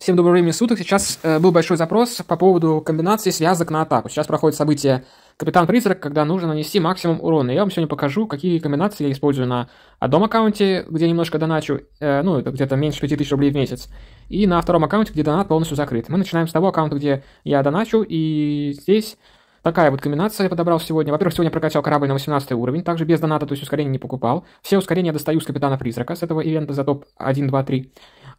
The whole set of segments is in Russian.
Всем доброго времени суток. Сейчас э, был большой запрос по поводу комбинации связок на атаку. Сейчас проходит событие Капитан Призрак, когда нужно нанести максимум урона. Я вам сегодня покажу, какие комбинации я использую на одном аккаунте, где немножко доначу, э, ну, это где-то меньше 5000 рублей в месяц, и на втором аккаунте, где донат полностью закрыт. Мы начинаем с того аккаунта, где я доначу, и здесь Такая вот комбинация я подобрал сегодня. Во-первых, сегодня прокачал корабль на 18 уровень, также без доната, то есть ускорения не покупал. Все ускорения достаю с Капитана Призрака, с этого ивента за топ 1, 2, 3.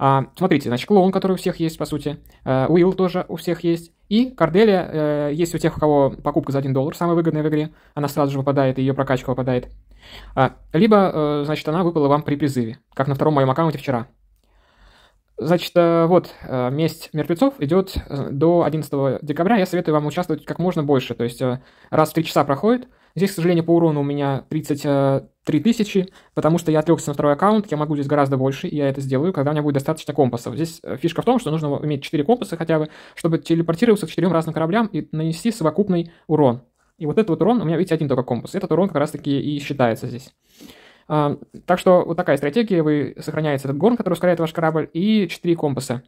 А, смотрите, значит, клоун, который у всех есть, по сути, э, Уилл тоже у всех есть, и Карделия э, есть у тех, у кого покупка за 1 доллар, самая выгодная в игре, она сразу же выпадает, ее прокачка выпадает. А, либо, э, значит, она выпала вам при призыве, как на втором моем аккаунте вчера. Значит, э, вот, э, месть мертвецов идет до 11 декабря. Я советую вам участвовать как можно больше. То есть раз в 3 часа проходит. Здесь, к сожалению, по урону у меня 30, 3000, потому что я отвлекся на второй аккаунт, я могу здесь гораздо больше, и я это сделаю, когда у меня будет достаточно компасов. Здесь э, фишка в том, что нужно иметь 4 компаса хотя бы, чтобы телепортироваться к 4 разным кораблям и нанести совокупный урон. И вот этот вот урон, у меня, видите, один только компас. Этот урон как раз-таки и считается здесь. А, так что вот такая стратегия, вы сохраняете этот горн, который ускоряет ваш корабль, и 4 компаса.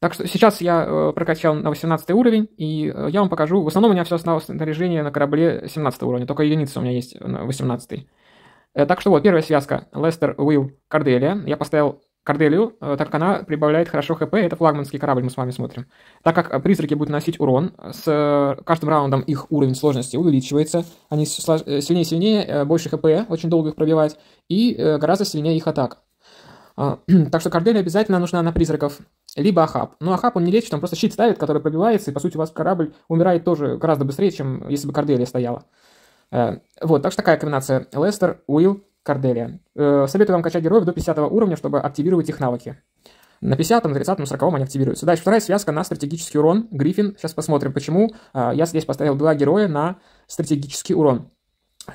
Так что сейчас я э, прокачал на 18 уровень, и э, я вам покажу. В основном у меня все осталось снаряжение на корабле 17 уровня, только единица у меня есть на 18. Э, так что вот, первая связка. Лестер, Уилл, Корделия. Я поставил Корделию, так как она прибавляет хорошо ХП, это флагманский корабль, мы с вами смотрим. Так как призраки будут наносить урон, с каждым раундом их уровень сложности увеличивается, они сильнее сильнее, больше ХП, очень долго их пробивать, и гораздо сильнее их атака. А, так что Кордель обязательно нужна на призраков. Либо Ахап. Но Ахап он не лечит, он просто щит ставит, который пробивается, и по сути у вас корабль умирает тоже гораздо быстрее, чем если бы Корделия стояла. Э, вот, так что такая комбинация. Лестер, Уилл, Корделия. Э, советую вам качать героев до 50 уровня, чтобы активировать их навыки. На 50, на 30, на 40 они активируются. Дальше вторая связка на стратегический урон. Гриффин. Сейчас посмотрим, почему. Э, я здесь поставил два героя на стратегический урон.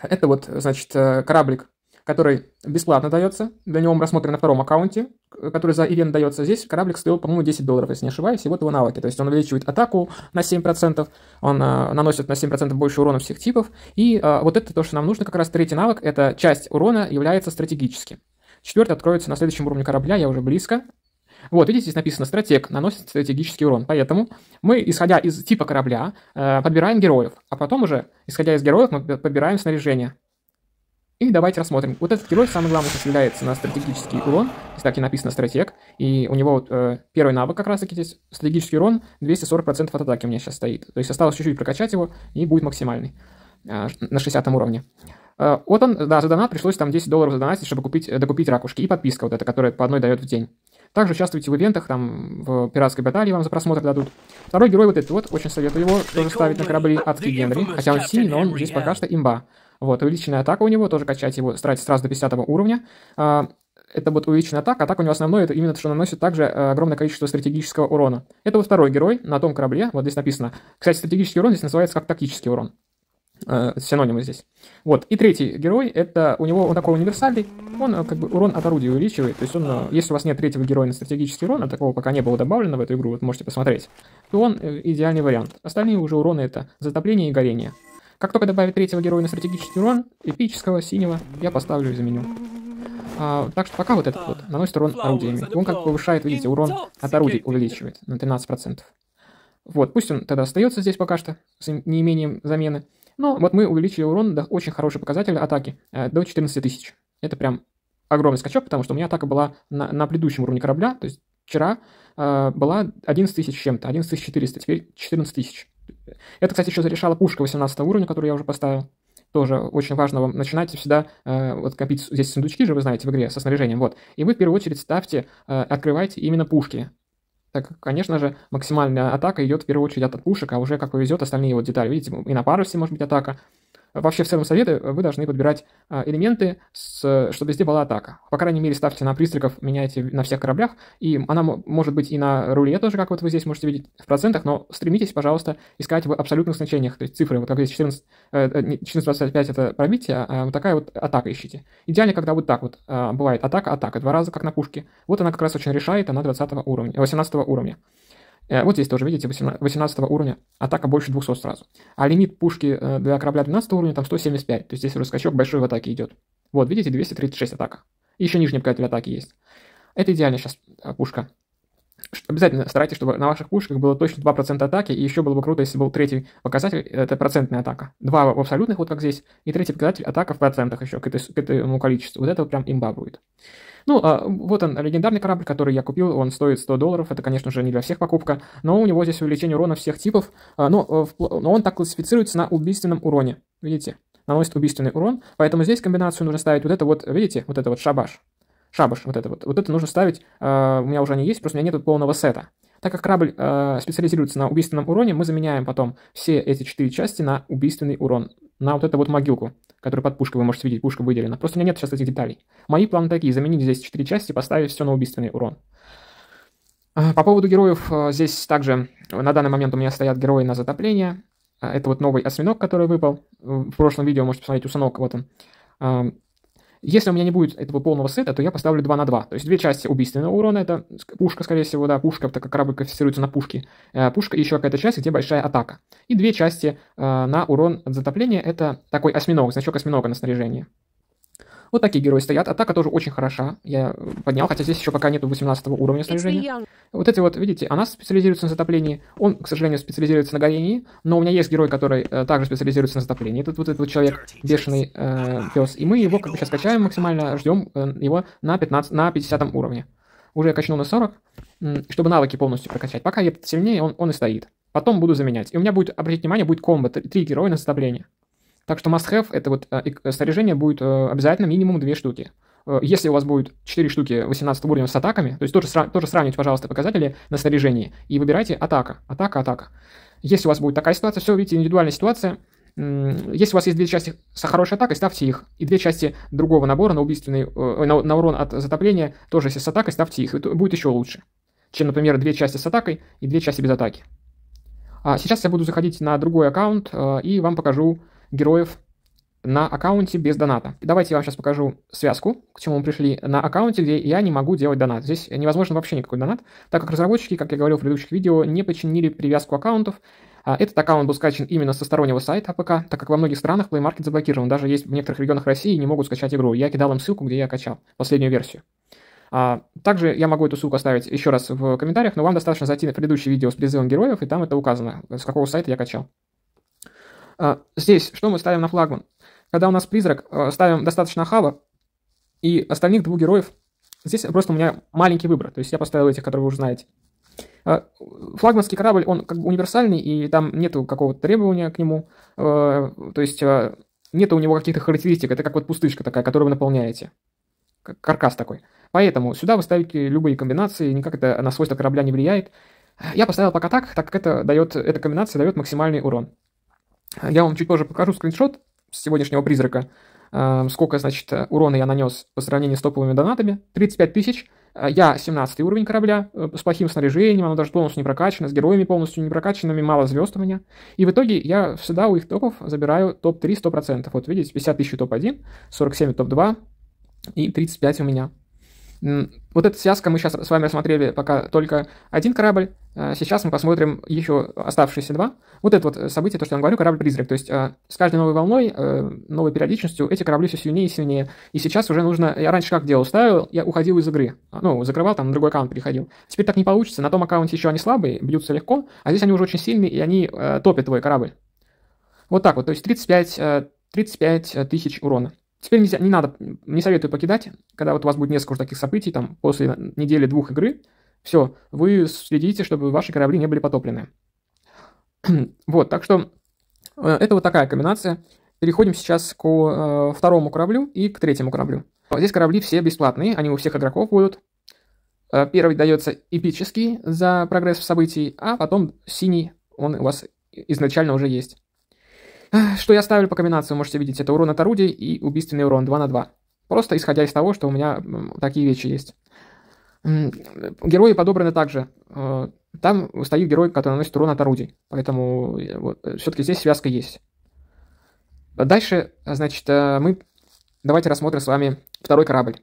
Это вот, значит, кораблик который бесплатно дается. Для него он рассмотрен на втором аккаунте, который за ивент дается. Здесь кораблик стоил, по-моему, 10 долларов, если не ошибаюсь, и вот его навыки. То есть он увеличивает атаку на 7%, он э, наносит на 7% больше урона всех типов. И э, вот это то, что нам нужно, как раз третий навык, это часть урона является стратегическим. Четвертый откроется на следующем уровне корабля, я уже близко. Вот, видите, здесь написано «Стратег наносит стратегический урон». Поэтому мы, исходя из типа корабля, э, подбираем героев, а потом уже, исходя из героев, мы подбираем снаряжение. И давайте рассмотрим. Вот этот герой, самое главное, составляется на стратегический урон. Здесь так и написано стратег. И у него вот, э, первый навык как раз-таки здесь стратегический урон 240% от атаки у меня сейчас стоит. То есть осталось чуть-чуть прокачать его, и будет максимальный э, на 60 уровне. Э, вот он, да, за донат пришлось там 10 долларов задонатить, чтобы купить, э, докупить ракушки. И подписка вот эта, которая по одной дает в день. Также участвуйте в ивентах, там, в пиратской баталии вам за просмотр дадут. Второй герой вот этот вот, очень советую его тоже ставить на корабли адский Генри. Хотя он синий, но он здесь пока что имба. Вот, увеличенная атака у него, тоже качать его, тратить сразу до 50 уровня. А, это будет увеличенная атака, атака у него основное, это именно то, что наносит также э, огромное количество стратегического урона. Это вот второй герой на том корабле, вот здесь написано. Кстати, стратегический урон здесь называется как тактический урон. Э, синонимы здесь. Вот, и третий герой, это у него он такой универсальный, он э, как бы урон от орудия увеличивает, то есть он, э, если у вас нет третьего героя на стратегический урон, а такого пока не было добавлено в эту игру, вот можете посмотреть, то он идеальный вариант. Остальные уже уроны это затопление и горение. Как только добавит третьего героя на стратегический урон, эпического, синего, я поставлю и заменю. А, так что пока вот этот вот наносит урон орудиями. Он как повышает, видите, урон от орудий увеличивает на 13%. Вот, пусть он тогда остается здесь пока что, с неимением замены. Но вот мы увеличили урон до очень хороший показатель атаки, э, до 14 тысяч. Это прям огромный скачок, потому что у меня атака была на, на предыдущем уровне корабля, то есть вчера э, была 11 тысяч чем-то, 11 400, теперь 14 тысяч. Это, кстати, еще зарешала пушка 18 уровня, которую я уже поставил. Тоже очень важно вам начинать всегда э, вот копить здесь сундучки же, вы знаете, в игре со снаряжением. Вот. И вы в первую очередь ставьте, э, открывайте именно пушки. Так, конечно же, максимальная атака идет в первую очередь от пушек, а уже как повезет остальные вот детали. Видите, и на парусе может быть атака, вообще в целом советы, вы должны подбирать а, элементы, с, чтобы везде была атака. По крайней мере, ставьте на пристрелков, меняйте на всех кораблях, и она может быть и на руле тоже, как вот вы здесь можете видеть в процентах, но стремитесь, пожалуйста, искать в абсолютных значениях, то есть цифры, вот как здесь 14, 1425 э, э, это пробитие, а, а вот такая вот атака ищите. Идеально, когда вот так вот бывает атака, атака, два раза, как на пушке. Вот она как раз очень решает, она 20 уровня, 18 уровня. Э, вот здесь тоже, видите, 18 уровня, атака больше 200 сразу. А лимит пушки э, для корабля 12 уровня там 175, то есть здесь уже скачок большой в атаке идет. Вот, видите, 236 атака. И еще нижняя показатель атаки есть. Это идеальная сейчас э, пушка обязательно старайтесь, чтобы на ваших пушках было точно 2% атаки, и еще было бы круто, если был третий показатель, это процентная атака. Два в абсолютных, вот как здесь, и третий показатель атака в процентах еще, к, этой, к этому количеству. Вот это прям имба будет. Ну, а, вот он, легендарный корабль, который я купил, он стоит 100 долларов, это, конечно же, не для всех покупка, но у него здесь увеличение урона всех типов, а, но, э, в, но он так классифицируется на убийственном уроне, видите? наносит убийственный урон, поэтому здесь комбинацию нужно ставить вот это вот, видите, вот это вот шабаш шабаш вот это вот. Вот это нужно ставить, э, у меня уже они есть, просто у меня нет полного сета. Так как корабль э, специализируется на убийственном уроне, мы заменяем потом все эти четыре части на убийственный урон, на вот эту вот могилку, которую под пушкой вы можете видеть, пушка выделена. Просто у меня нет сейчас этих деталей. Мои планы такие, заменить здесь четыре части, поставив все на убийственный урон. Э, по поводу героев, здесь также на данный момент у меня стоят герои на затопление. Это вот новый осьминог, который выпал. В прошлом видео можете посмотреть, усанок, вот он. Если у меня не будет этого полного сета, то я поставлю 2 на 2. То есть две части убийственного урона, это пушка, скорее всего, да, пушка, так как корабль квалифицируется на пушки. Э, пушка и еще какая-то часть, где большая атака. И две части э, на урон от затопления, это такой осьминог, значок осьминога на снаряжении. Вот такие герои стоят. А Атака тоже очень хороша. Я э, поднял, хотя здесь еще пока нету 18 уровня снаряжения. Вот эти вот, видите, она специализируется на затоплении. Он, к сожалению, специализируется на горении. Но у меня есть герой, который э, также специализируется на затоплении. Этот вот этот вот человек, бешеный э, пес. И мы его как бы сейчас качаем максимально, ждем э, его на, 15, на 50 уровне. Уже я качнул на 40, чтобы навыки полностью прокачать. Пока я сильнее, он, он и стоит. Потом буду заменять. И у меня будет, обратить внимание, будет комбо, три героя на затопление. Так что must-have это вот э, э, снаряжение будет э, обязательно минимум две штуки. Если у вас будет 4 штуки 18 уровня с атаками, то есть тоже, тоже сравнивайте, пожалуйста, показатели на снаряжении и выбирайте атака, атака, атака. Если у вас будет такая ситуация, все, видите, индивидуальная ситуация, если у вас есть две части с хорошей атакой, ставьте их. И две части другого набора на убийственный, на, на урон от затопления, тоже если с атакой, ставьте их. Это будет еще лучше, чем, например, две части с атакой и две части без атаки. А сейчас я буду заходить на другой аккаунт и вам покажу героев на аккаунте без доната. Давайте я вам сейчас покажу связку, к чему мы пришли на аккаунте, где я не могу делать донат. Здесь невозможно вообще никакой донат, так как разработчики, как я говорил в предыдущих видео, не починили привязку аккаунтов. А, этот аккаунт был скачан именно со стороннего сайта АПК, так как во многих странах Play Market заблокирован. Даже есть в некоторых регионах России не могут скачать игру. Я кидал им ссылку, где я качал последнюю версию. А, также я могу эту ссылку оставить еще раз в комментариях, но вам достаточно зайти на предыдущее видео с призывом героев, и там это указано, с какого сайта я качал. А, здесь что мы ставим на флагман? Когда у нас призрак, э, ставим достаточно хаба и остальных двух героев. Здесь просто у меня маленький выбор, то есть я поставил этих, которые вы уже знаете. А, флагманский корабль, он как бы универсальный, и там нету какого-то требования к нему, э, то есть э, нету у него каких-то характеристик, это как вот пустышка такая, которую вы наполняете, каркас такой. Поэтому сюда вы ставите любые комбинации, никак это на свойства корабля не влияет. Я поставил пока так, так как это дает, эта комбинация дает максимальный урон. Я вам чуть позже покажу скриншот с сегодняшнего призрака, эм, сколько, значит, урона я нанес по сравнению с топовыми донатами. 35 тысяч. Э, я 17 уровень корабля, э, с плохим снаряжением, оно даже полностью не прокачано, с героями полностью не прокачанными, мало звезд у меня. И в итоге я всегда у их топов забираю топ-3 100%. Вот видите, 50 тысяч топ-1, 47 топ-2 и 35 у меня. Вот эта связка мы сейчас с вами рассмотрели пока только один корабль. А сейчас мы посмотрим еще оставшиеся два. Вот это вот событие, то, что я вам говорю, корабль-призрак. То есть а, с каждой новой волной, э, новой периодичностью эти корабли все сильнее и сильнее. И сейчас уже нужно... Я раньше как делал? Ставил, я уходил из игры. А, ну, закрывал, там на другой аккаунт переходил. Теперь так не получится. На том аккаунте еще они слабые, бьются легко, а здесь они уже очень сильные, и они э, топят твой корабль. Вот так вот. То есть 35, 35 э, тысяч урона. Теперь нельзя, не надо, не советую покидать, когда вот у вас будет несколько таких событий, там, после недели-двух игры, все, вы следите, чтобы ваши корабли не были потоплены. вот, так что э, это вот такая комбинация. Переходим сейчас к э, второму кораблю и к третьему кораблю. Здесь корабли все бесплатные, они у всех игроков будут. Э, первый дается эпический за прогресс в событии, а потом синий, он у вас изначально уже есть. Что я ставлю по комбинации, можете видеть, это урон от орудий и убийственный урон 2 на 2. Просто исходя из того, что у меня такие вещи есть. Герои подобраны также. Э, там стоит герой, который наносит урон от орудий. Поэтому э, вот, э, все-таки здесь связка есть. Дальше, значит, мы давайте рассмотрим с вами второй корабль.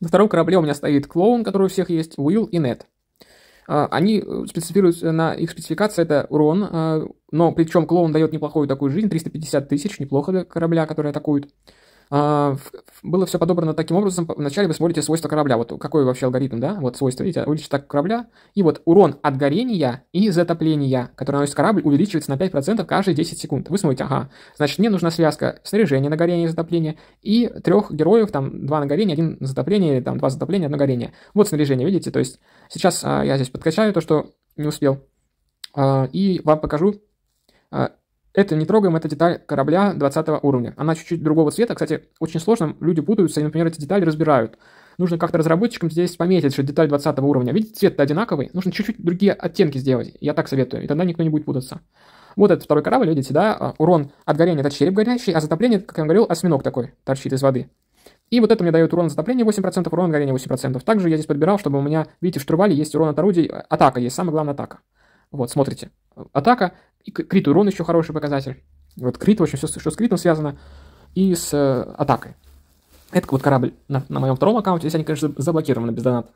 На втором корабле у меня стоит клоун, который у всех есть, Уилл и Нет. А, они э, специфируются на их спецификация, это урон, а, но причем клоун дает неплохую такую жизнь, 350 тысяч, неплохо для корабля, который атакует. А, было все подобрано таким образом. Вначале вы смотрите свойства корабля. Вот какой вообще алгоритм, да? Вот свойства, видите, увеличить так корабля. И вот урон от горения и затопления, который наносит корабль, увеличивается на 5% каждые 10 секунд. Вы смотрите, ага, значит, мне нужна связка снаряжения на горение и затопление и трех героев, там, два на горение, один на затопление, или там, два затопления, одно горение. Вот снаряжение, видите? То есть сейчас а, я здесь подкачаю то, что не успел. А, и вам покажу а, это не трогаем, это деталь корабля 20 уровня. Она чуть-чуть другого цвета. Кстати, очень сложно, люди путаются и, например, эти детали разбирают. Нужно как-то разработчикам здесь пометить, что деталь 20 уровня. Видите, цвет-то одинаковый, нужно чуть-чуть другие оттенки сделать. Я так советую, и тогда никто не будет путаться. Вот этот второй корабль, видите, да, а, урон от горения это череп горящий, а затопление, как я говорил, осьминог такой торчит из воды. И вот это мне дает урон затопления 8%, урон горения 8%. Также я здесь подбирал, чтобы у меня, видите, в штурвале есть урон от орудий, а, атака есть, самое главное атака. Вот, смотрите. Атака. И крит урон еще хороший показатель. Вот крит, в общем, все, что с критом связано. И с э, атакой. Это вот корабль на, на моем втором аккаунте. Здесь они, конечно, заблокированы без доната.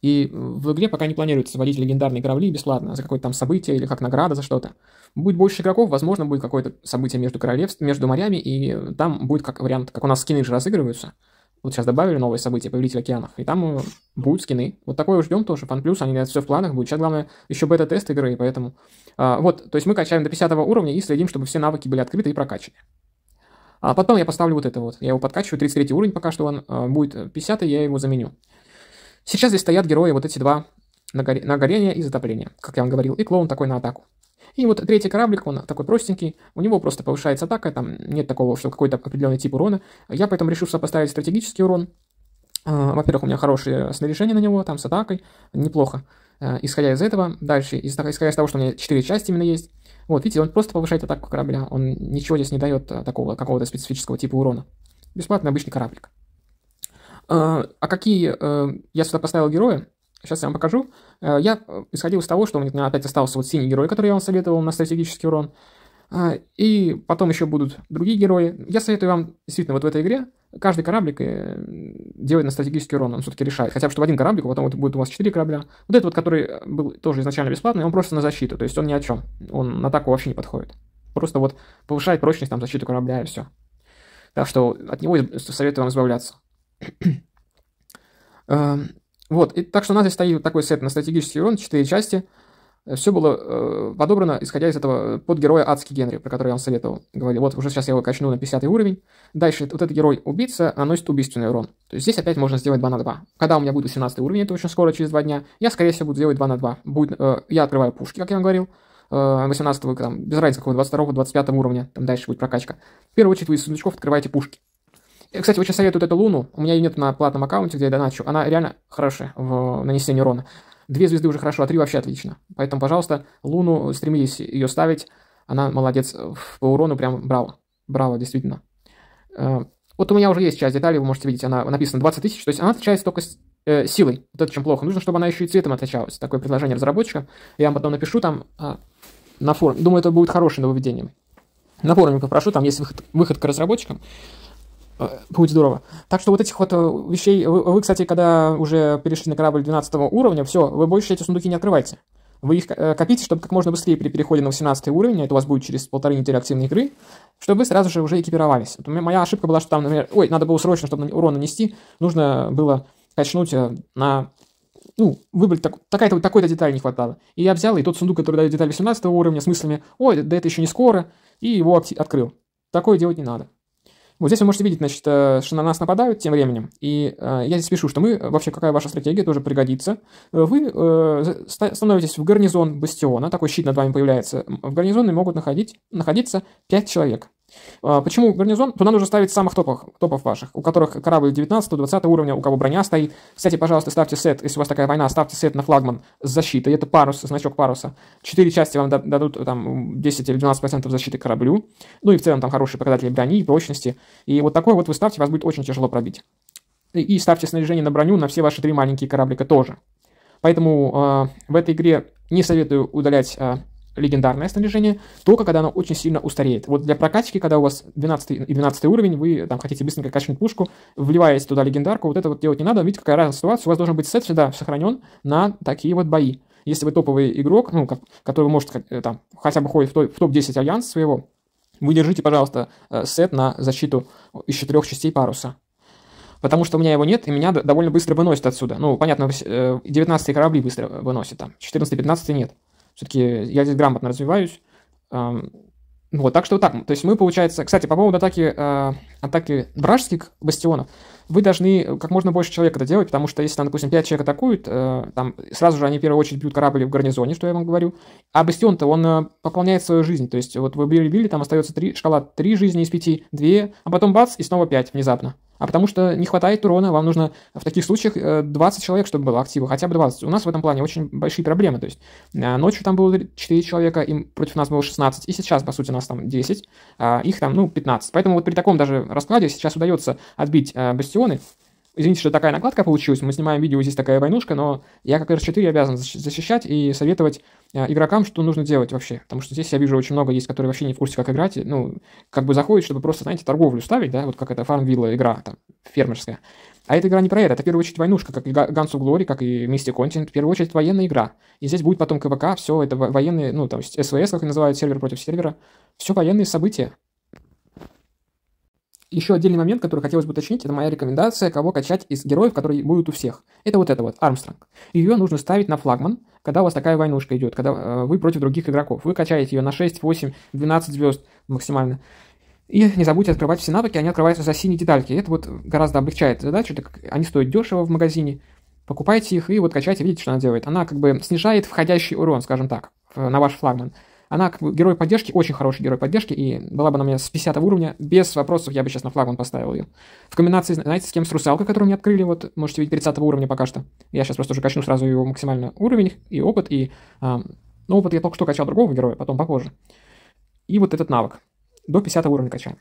И в игре пока не планируется вводить легендарные корабли бесплатно за какое-то там событие или как награда за что-то. Будет больше игроков, возможно, будет какое-то событие между королевств, между морями, и там будет как вариант, как у нас скины же разыгрываются – вот сейчас добавили новое событие, Повелитель океанов, и там э, будут скины. Вот такое ждем тоже, фан плюс, они говорят, все в планах будет. Сейчас главное еще бета-тест игры, и поэтому... А, вот, то есть мы качаем до 50 уровня и следим, чтобы все навыки были открыты и прокачаны. А потом я поставлю вот это вот. Я его подкачиваю, 33 уровень пока что он а, будет 50, э, я его заменю. Сейчас здесь стоят герои, вот эти два на, горе, на горение и затопление, как я вам говорил, и клоун такой на атаку. И вот третий кораблик, он такой простенький, у него просто повышается атака, там нет такого, что какой-то определенный тип урона. Я поэтому решил сопоставить стратегический урон. А, во-первых, у меня хорошее снаряжение на него, там с атакой, неплохо. А, исходя из этого, дальше, исходя из того, что у меня 4 части именно есть, вот, видите, он просто повышает атаку корабля, он ничего здесь не дает а, такого какого-то специфического типа урона. Бесплатный обычный кораблик. А какие э, я сюда поставил герои? Сейчас я вам покажу. Э, я э, исходил из того, что у меня опять остался вот синий герой, который я вам советовал на стратегический урон. А, и потом еще будут другие герои. Я советую вам действительно вот в этой игре каждый кораблик э, делает на стратегический урон, он все-таки решает. Хотя бы, чтобы один кораблик, а потом вот будет у вас 4 корабля. Вот этот вот, который был тоже изначально бесплатный, он просто на защиту, то есть он ни о чем. Он на атаку вообще не подходит. Просто вот повышает прочность, там, защиту корабля и все. Так что от него советую вам избавляться. Эм, вот, и, так что у нас здесь стоит такой сет на стратегический урон, 4 части. Э, Все было э, подобрано, исходя из этого э, под героя Адский Генри, про который я вам советовал. Говорил, вот уже сейчас я его качну на 50 уровень. Дальше вот этот герой убийца наносит убийственный урон. То есть здесь опять можно сделать 2 на 2. Когда у меня будет 18 уровень, это очень скоро, через 2 дня, я, скорее всего, буду делать 2 на 2. Будет, э, я открываю пушки, как я вам говорил, 18 э, там, без разницы какого, 22 25 уровня, там дальше будет прокачка. В первую очередь вы из сундучков открываете пушки кстати, очень советую эту луну. У меня ее нет на платном аккаунте, где я доначу. Она реально хорошая в нанесении урона. Две звезды уже хорошо, а три вообще отлично. Поэтому, пожалуйста, луну стремились ее ставить. Она молодец по урону, прям браво. Браво, действительно. Э, вот у меня уже есть часть деталей, вы можете видеть, она написана 20 тысяч, то есть она отличается только с, э, силой. Вот это чем плохо. Нужно, чтобы она еще и цветом отличалась. Такое предложение разработчика. Я вам потом напишу там э, на форуме. Думаю, это будет хорошим нововведением. На форуме попрошу, там есть выход, выход к разработчикам. Э, будет здорово. Так что вот этих вот э, вещей... Вы, вы, кстати, когда уже перешли на корабль 12 уровня, все, вы больше эти сундуки не открывайте. Вы их э, копите, чтобы как можно быстрее при переходе на 18 уровень, это а у вас будет через полторы недели активной игры, чтобы вы сразу же уже экипировались. Вот моя ошибка была, что там, например, ой, надо было срочно, чтобы урон нанести, нужно было качнуть на ну, выбрать так, такая-то, такой-то деталь не хватало. И я взял и тот сундук, который дает деталь 18 уровня, с мыслями, ой, да это еще не скоро, и его открыл. Такое делать не надо. Вот здесь вы можете видеть, значит, э, что на нас нападают тем временем. И э, я здесь пишу, что мы, э, вообще какая ваша стратегия, тоже пригодится. Вы становитесь в гарнизон бастиона, такой щит над вами появляется. В гарнизоне могут находить, находиться 5 человек. А, почему гарнизон? Туда нужно ставить самых топов, топов ваших, у которых корабль 19-20 уровня, у кого броня стоит. Кстати, пожалуйста, ставьте сет, если у вас такая война, ставьте сет на флагман с защитой. Это парус, значок паруса. Четыре части вам дадут там 10 или 12% защиты кораблю. Ну и в целом там хорошие показатели брони и прочности. И вот такой вот вы ставьте, вас будет очень тяжело пробить. И, и ставьте снаряжение на броню на все ваши три маленькие кораблика тоже. Поэтому э, в этой игре не советую удалять э, легендарное снаряжение, только когда оно очень сильно устареет. Вот для прокачки, когда у вас 12 и 12 уровень, вы там хотите быстренько качнуть пушку, вливаете туда легендарку, вот это вот делать не надо, видите, какая разная ситуация, у вас должен быть сет всегда сохранен на такие вот бои. Если вы топовый игрок, ну, как, который может э, там, хотя бы ходит в, топ- в топ-10 альянс своего, вы держите, пожалуйста, э, сет на защиту из четырех частей паруса потому что у меня его нет, и меня довольно быстро выносит отсюда. Ну, понятно, 19 э, корабли быстро выносит там, 14-15 нет. Все-таки я здесь грамотно развиваюсь. Вот, так что вот так. То есть мы, получается... Кстати, по поводу атаки, э, атаки вражеских бастионов вы должны э, как можно больше человек это делать, потому что если, там, допустим, 5 человек атакуют, э, там сразу же они в первую очередь бьют корабли в гарнизоне, что я вам говорю, а бастион-то он э, пополняет свою жизнь, то есть вот вы били-били, там остается 3, шкала 3 жизни из 5, 2, а потом бац, и снова 5 внезапно. А потому что не хватает урона, вам нужно в таких случаях 20 э, человек, чтобы было актива, хотя бы 20. У нас в этом плане очень большие проблемы. То есть э, ночью там было 4 человека, им против нас было 16, и сейчас, по сути, нас там 10, а их там, ну, 15. Поэтому вот при таком даже раскладе сейчас удается отбить бастион бастионы. Извините, что такая накладка получилась, мы снимаем видео, здесь такая войнушка, но я как R4 обязан защищать и советовать э, игрокам, что нужно делать вообще. Потому что здесь я вижу очень много есть, которые вообще не в курсе, как играть. Ну, как бы заходит, чтобы просто, знаете, торговлю ставить, да, вот как это фармвилла игра, там, фермерская. А эта игра не про это, это в первую очередь войнушка, как и Guns of как и Мисти Content, в первую очередь военная игра. И здесь будет потом КВК, все это военные, ну, там, СВС, как и называют, сервер против сервера, все военные события. Еще отдельный момент, который хотелось бы уточнить, это моя рекомендация, кого качать из героев, которые будут у всех. Это вот это вот, Армстронг. Ее нужно ставить на флагман, когда у вас такая войнушка идет, когда э, вы против других игроков. Вы качаете ее на 6, 8, 12 звезд максимально. И не забудьте открывать все навыки, они открываются за синие детальки. Это вот гораздо облегчает задачу, так как они стоят дешево в магазине. Покупайте их и вот качайте, видите, что она делает. Она как бы снижает входящий урон, скажем так, на ваш флагман. Она как бы герой поддержки, очень хороший герой поддержки, и была бы она у меня с 50 уровня, без вопросов я бы сейчас на флаг он поставил ее. В комбинации, знаете, с кем? С русалкой, которую мне открыли, вот, можете видеть, 30 уровня пока что. Я сейчас просто уже качну сразу его максимальный уровень и опыт, и... Э, ну, опыт я только что качал другого героя, потом попозже. И вот этот навык. До 50 уровня качаем.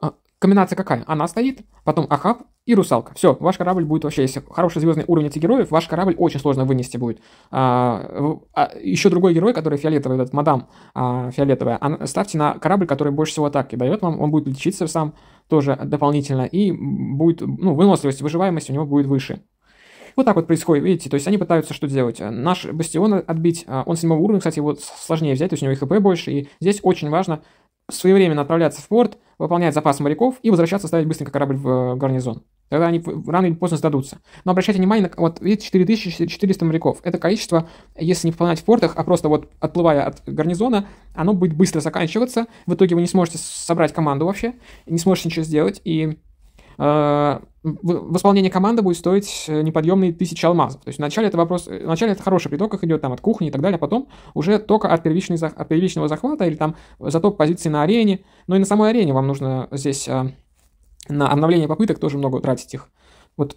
А, комбинация какая? Она стоит, потом Ахав и Русалка. Все, ваш корабль будет вообще, если хороший звездный уровень этих героев, ваш корабль очень сложно вынести будет. А, а, еще другой герой, который фиолетовый, этот мадам а, фиолетовая, она, ставьте на корабль, который больше всего атаки дает вам, он будет лечиться сам тоже дополнительно, и будет, ну, выносливость, выживаемость у него будет выше. Вот так вот происходит, видите, то есть они пытаются что делать? Наш бастион отбить, а, он седьмого уровня, кстати, вот сложнее взять, то есть у него и хп больше, и здесь очень важно своевременно отправляться в порт, выполнять запас моряков и возвращаться ставить быстренько корабль в э, гарнизон. Тогда они рано или поздно сдадутся. Но обращайте внимание, на, вот видите, 4400 моряков. Это количество, если не выполнять в портах, а просто вот отплывая от гарнизона, оно будет быстро заканчиваться. В итоге вы не сможете собрать команду вообще, не сможете ничего сделать. И э, восполнение команды будет стоить э, неподъемные тысячи алмазов. То есть вначале это вопрос, э, вначале это хороший приток, их идет там от кухни и так далее, а потом уже только от, первичной, от первичного захвата или там за топ-позиции на арене. Но и на самой арене вам нужно здесь э, на обновление попыток тоже много тратить их. Вот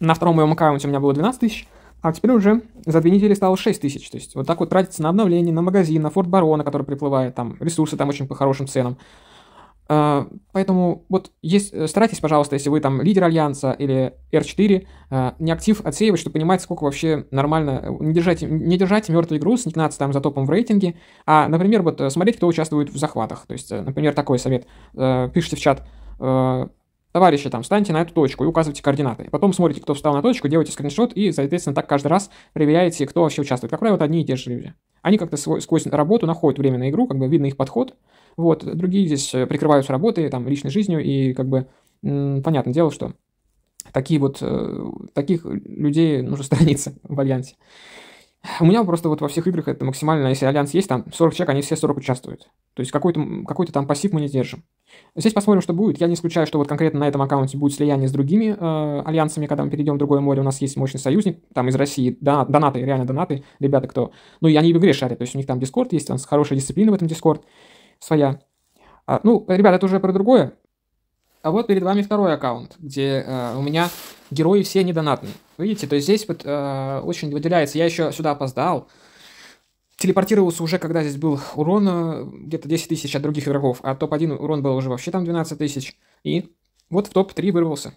на втором моем аккаунте у меня было 12 тысяч, а теперь уже за две недели стало 6 тысяч. То есть вот так вот тратится на обновление, на магазин, на форт барона, который приплывает, там ресурсы там очень по хорошим ценам. А, поэтому вот есть, э, старайтесь, пожалуйста, если вы там лидер альянса или R4, а, не актив отсеивать, чтобы понимать, сколько вообще нормально, э, не держать, не держать мертвую игру не 15 там за топом в рейтинге, а, например, вот э, смотреть, кто участвует в захватах. То есть, например, такой совет. Пишите в чат, товарищи, там, встаньте на эту точку и указывайте координаты. Потом смотрите, кто встал на точку, делайте скриншот и, соответственно, так каждый раз проверяете, кто вообще участвует. Как правило, это одни и те же люди. Они как-то сквозь работу находят время на игру, как бы видно их подход, вот, другие здесь э, прикрываются работой, там, личной жизнью, и как бы, понятное дело, что такие вот, э, таких людей нужно сторониться в Альянсе. У меня просто вот во всех играх это максимально, если альянс есть, там 40 человек, они все 40 участвуют. То есть какой-то какой, -то, там пассив мы не держим. Здесь посмотрим, что будет. Я не исключаю, что вот конкретно на этом аккаунте будет слияние с другими э, альянсами, когда мы перейдем в другое море. У нас есть мощный союзник, там из России, да, донаты, реально донаты, ребята, кто... Ну, и они в игре шарят, то есть у них там Дискорд есть, у нас хорошая дисциплина в этом Дискорд своя. А, ну, ребята это уже про другое. А вот перед вами второй аккаунт, где э, у меня герои все не донатные, Видите, то есть здесь вот э, очень выделяется. Я еще сюда опоздал. Телепортировался уже, когда здесь был урон э, где-то 10 тысяч от других игроков, а топ-1 урон был уже вообще там 12 тысяч. И вот в топ-3 вырвался.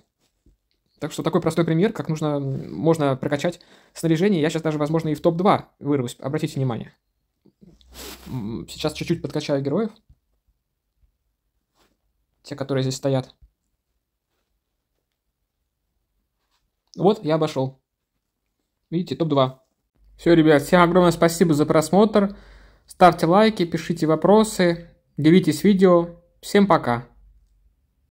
Так что такой простой пример, как нужно, можно прокачать снаряжение. Я сейчас даже, возможно, и в топ-2 вырвусь, обратите внимание. Сейчас чуть-чуть подкачаю героев. Те, которые здесь стоят. Вот, я обошел. Видите, топ-2. Все, ребят, всем огромное спасибо за просмотр. Ставьте лайки, пишите вопросы, делитесь видео. Всем пока.